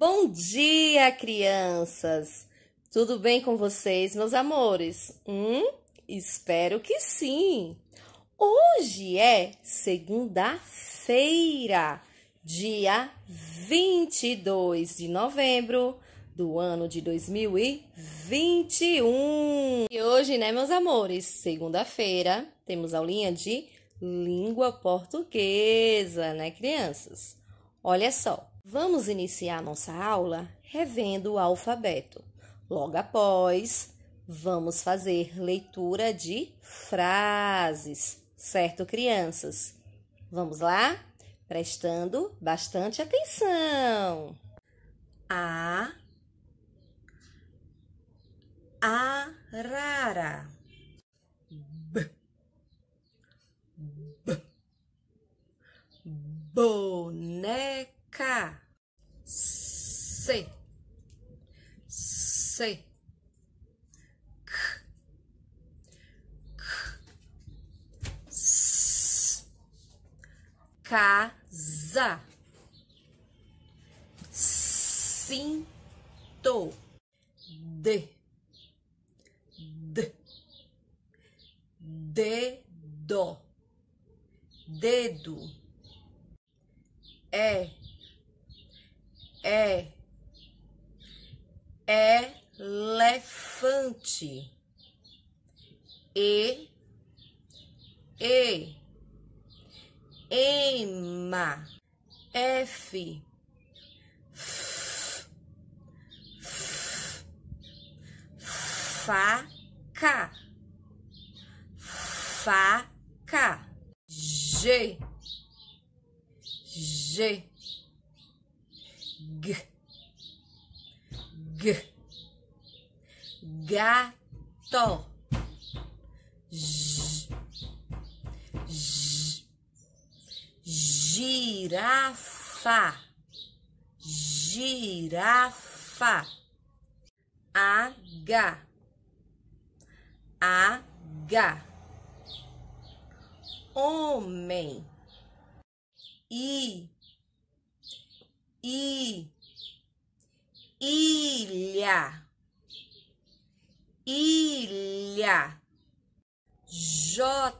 Bom dia, crianças! Tudo bem com vocês, meus amores? Hum? Espero que sim! Hoje é segunda-feira, dia 22 de novembro do ano de 2021. E hoje, né, meus amores? Segunda-feira temos aulinha de língua portuguesa, né, crianças? Olha só, Vamos iniciar nossa aula revendo o alfabeto. Logo após, vamos fazer leitura de frases, certo, crianças? Vamos lá? Prestando bastante atenção. A arara. B, b, boneca. C. S. Casa. Sinto. D. D. Dedo. Dedo. É. É é Lefante. e e ema f f, f faca faca g g g g gato. G, g, girafa, girafa. H, H. Homem. I, I. Ilha ilha, J,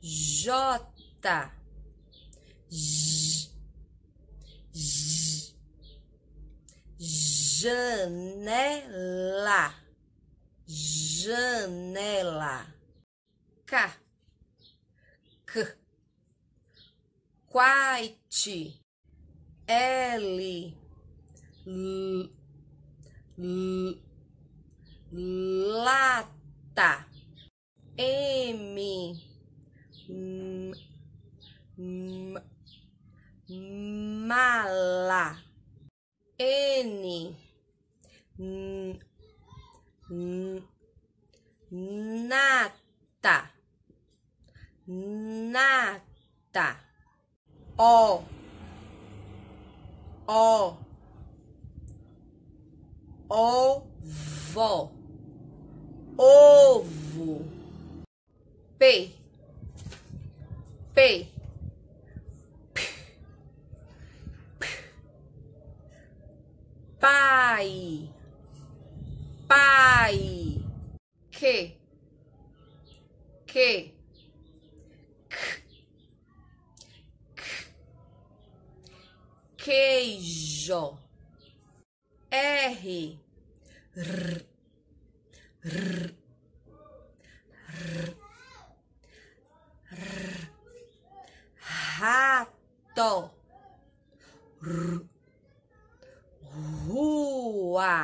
J, J, janela, janela, K, K, quite, L, L, L lata, M, m, m mala, N, n nata, nata, O, O, ovo ovo. P. P. P. P. Pai. Pai. Que. Que. Queijo. R. R Rrr. Rrr. Rrr. Rato. Rua.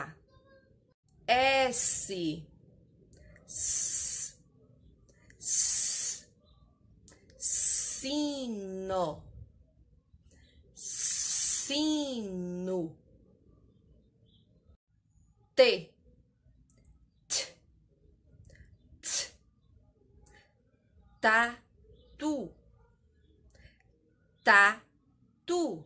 S. S. Sino. Sino. T. tatu, tatu, tu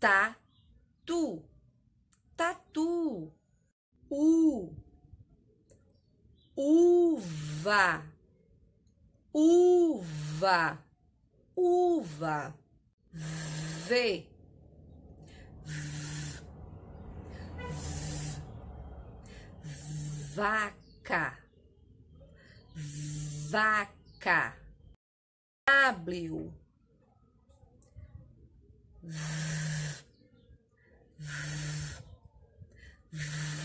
tatu, tatu, u, uva, uva, uva, v, v, v, v vaca vaca, vaca, W,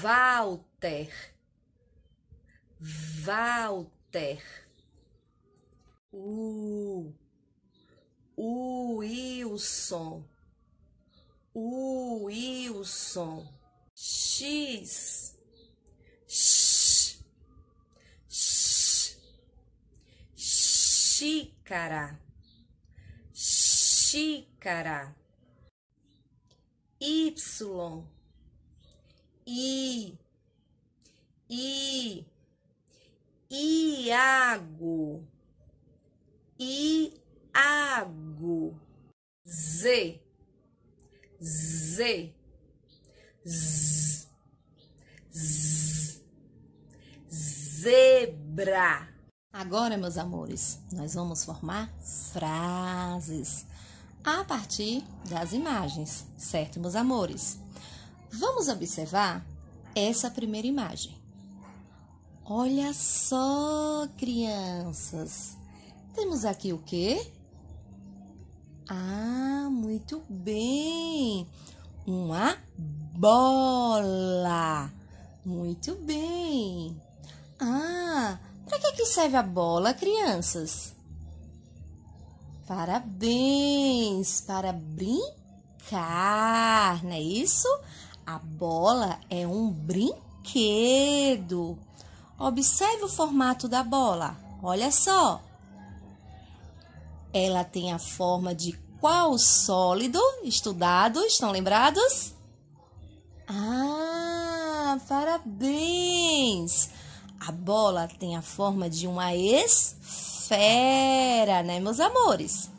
Walter, Walter, U, U, Wilson, U, Wilson, X, xícara, xícara, y, i, i, Iago, Iago, Z, Z, Z, Z, zebra. Agora, meus amores, nós vamos formar frases a partir das imagens, certo, meus amores? Vamos observar essa primeira imagem. Olha só, crianças! Temos aqui o quê? Ah, muito bem! Uma bola! Muito bem! Ah, para que, que serve a bola, crianças? Parabéns! Para brincar, não é isso? A bola é um brinquedo. Observe o formato da bola. Olha só. Ela tem a forma de qual sólido estudado? Estão lembrados? Ah, parabéns! A bola tem a forma de uma esfera, né, meus amores?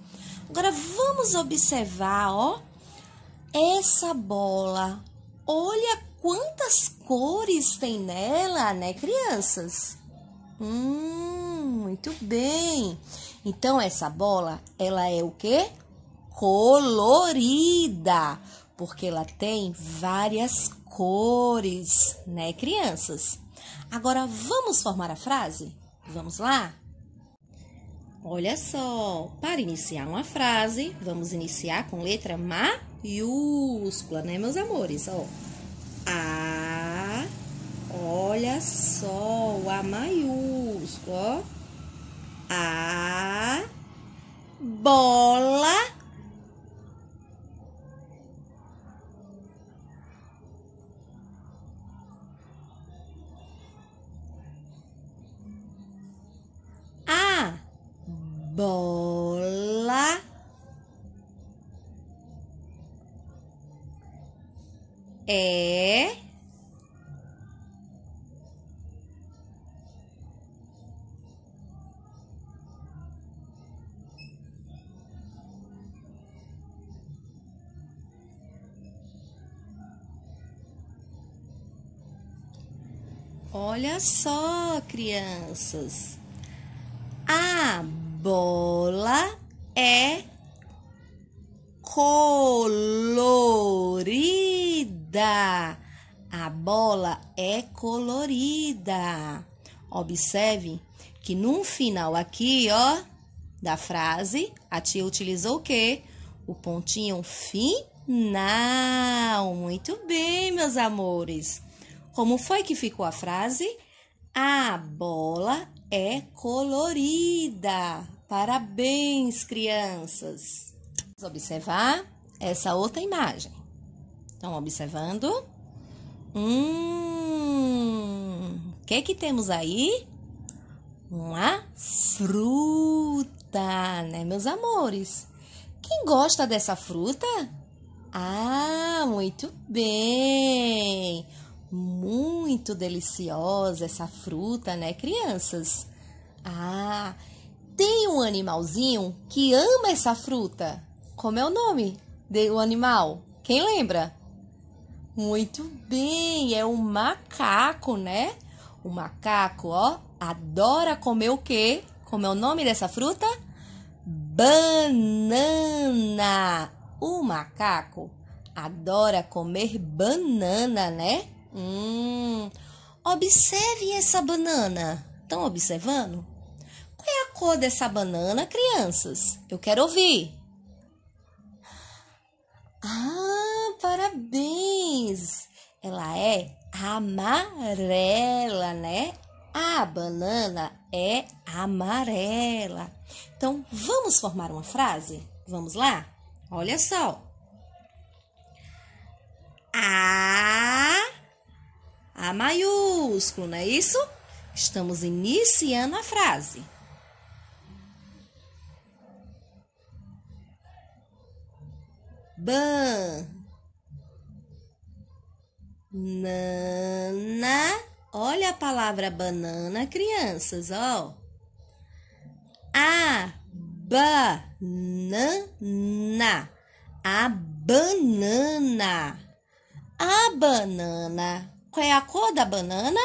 Agora vamos observar, ó, essa bola. Olha quantas cores tem nela, né, crianças? Hum, muito bem. Então essa bola, ela é o quê? Colorida, porque ela tem várias cores, né, crianças? Agora vamos formar a frase? Vamos lá? Olha só, para iniciar uma frase, vamos iniciar com letra maiúscula, né, meus amores? Ó, A, olha só, o A maiúsculo, ó. A, bola é Olha só, crianças. A bola é colorida colorida. A bola é colorida. Observe que num final aqui, ó, da frase, a tia utilizou o quê? O pontinho final. Muito bem, meus amores. Como foi que ficou a frase? A bola é colorida. Parabéns, crianças. Vamos observar essa outra imagem. Estão observando? Hum, o que que temos aí? Uma fruta, né, meus amores? Quem gosta dessa fruta? Ah, muito bem! Muito deliciosa essa fruta, né, crianças? Ah, tem um animalzinho que ama essa fruta. Como é o nome do animal? Quem lembra? Muito bem, é o macaco, né? O macaco, ó, adora comer o quê? Como é o nome dessa fruta? Banana. O macaco adora comer banana, né? Hum. Observe essa banana. Estão observando? Qual é a cor dessa banana, crianças? Eu quero ouvir. Ah, parabéns! Ela é amarela, né? A banana é amarela. Então, vamos formar uma frase? Vamos lá? Olha só. A, a maiúsculo, não é isso? Estamos iniciando a frase. Ban, Banana. Olha a palavra banana, crianças, ó. A banana. A banana. A banana. Qual é a cor da banana?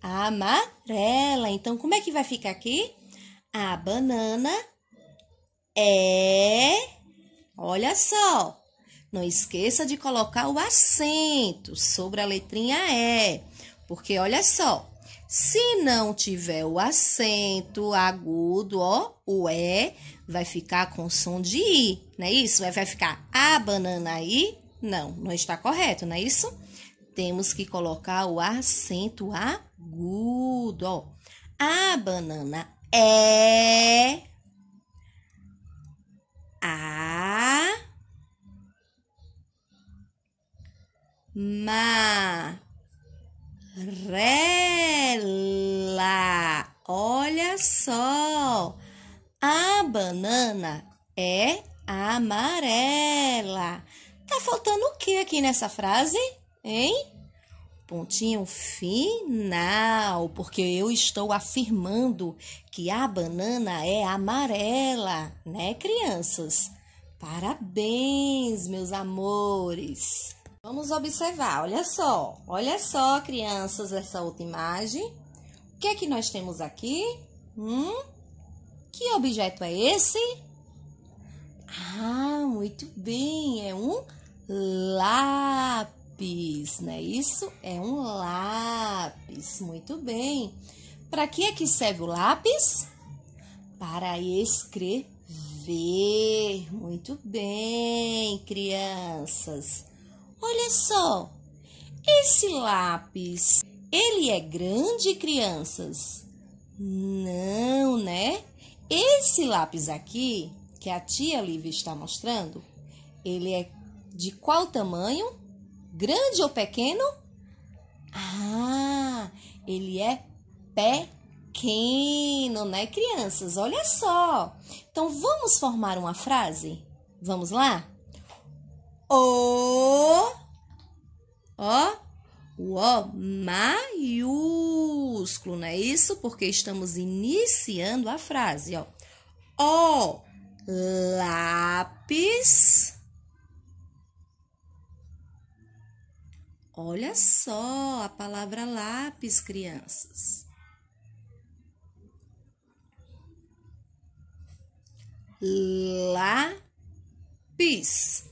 Amarela. Então, como é que vai ficar aqui? A banana é. Olha só. Não esqueça de colocar o acento sobre a letrinha E, porque olha só, se não tiver o acento agudo, ó, o E vai ficar com som de I, não é isso? Vai ficar a banana aí? Não, não está correto, não é isso? Temos que colocar o acento agudo, ó. A banana é amarela. Olha só, a banana é amarela. Tá faltando o que aqui nessa frase, hein? Pontinho final, porque eu estou afirmando que a banana é amarela, né, crianças? Parabéns, meus amores! Vamos observar, olha só, olha só, crianças, essa outra imagem. O que é que nós temos aqui? Hum? Que objeto é esse? Ah, muito bem, é um lápis, não é isso? É um lápis, muito bem. Para que é que serve o lápis? Para escrever, muito bem, crianças. Olha só, esse lápis, ele é grande, crianças? Não, né? Esse lápis aqui, que a tia Lívia está mostrando, ele é de qual tamanho? Grande ou pequeno? Ah, ele é pequeno, né, crianças? Olha só. Então vamos formar uma frase? Vamos lá? O. Ó. O O maiúsculo, não é isso? Porque estamos iniciando a frase, ó. O lápis. Olha só a palavra lápis, crianças. Lápis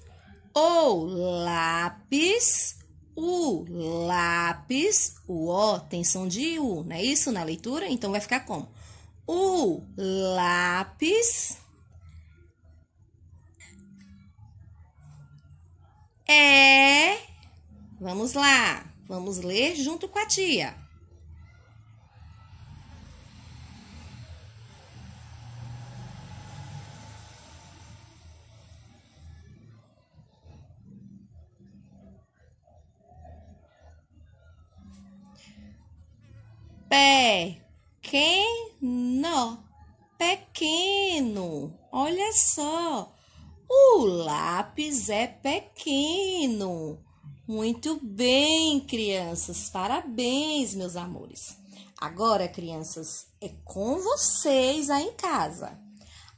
ou lápis, o lápis, o O tem som de U, não é isso na leitura? Então vai ficar como? O lápis é. Vamos lá, vamos ler junto com a tia. Pequeno, pequeno. Olha só, o lápis é pequeno. Muito bem, crianças. Parabéns, meus amores. Agora, crianças, é com vocês aí em casa.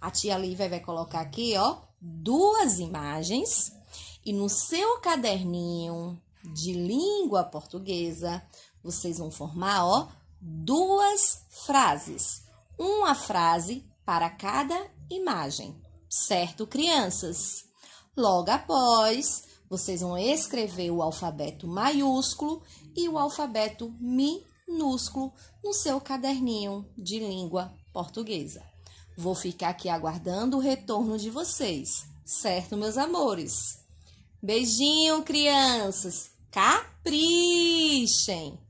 A tia Lívia vai colocar aqui, ó, duas imagens e no seu caderninho de língua portuguesa vocês vão formar, ó, duas frases, uma frase para cada imagem, certo, crianças? Logo após, vocês vão escrever o alfabeto maiúsculo e o alfabeto minúsculo no seu caderninho de língua portuguesa. Vou ficar aqui aguardando o retorno de vocês, certo, meus amores? Beijinho, crianças! Caprichem!